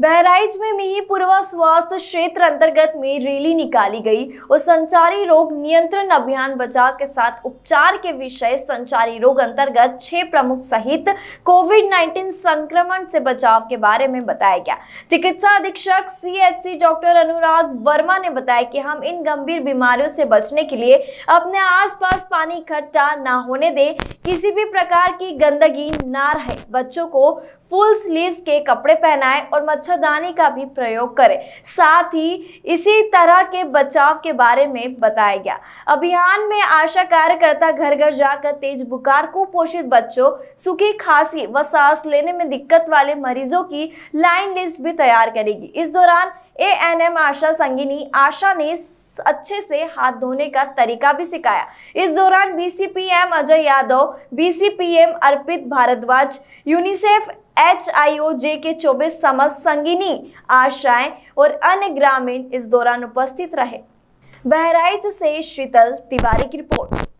बहराइच में मिही पूर्वा स्वास्थ्य क्षेत्र अंतर्गत में रैली निकाली गई और संचारी रोग नियंत्रण अभियान बचाव के साथ उपचार के विषय संचारी रोग अंतर्गत छह प्रमुख सहित कोविड 19 संक्रमण से बचाव के बारे में बताया गया चिकित्सा अधीक्षक सीएचसी डॉक्टर अनुराग वर्मा ने बताया कि हम इन गंभीर बीमारियों से बचने के लिए अपने आस पानी इकट्ठा ना होने दें किसी भी प्रकार की गंदगी ना रहे बच्चों को फुल स्लीव्स के कपड़े पहनाएं और मच्छरदानी का भी प्रयोग करें साथ ही इसी तरह के बचाव के बारे में बताया गया अभियान में आशा कार्यकर्ता घर घर जाकर तेज बुखार कुपोषित बच्चों सूखी खांसी व सांस लेने में दिक्कत वाले मरीजों की लाइन लिस्ट भी तैयार करेगी इस दौरान ए एन एम आशा संगिनी आशा ने अच्छे से हाथ धोने का तरीका भी सिखाया इस दौरान BCPM Ajay Yadav BCPM Arpit Bhardwaj UNICEF H I O J K चौबीस समस्त संगिनी आशाएं और अन्य ग्रामीण इस दौरान उपस्थित रहे बहराइच से शीतल तिवारी की रिपोर्ट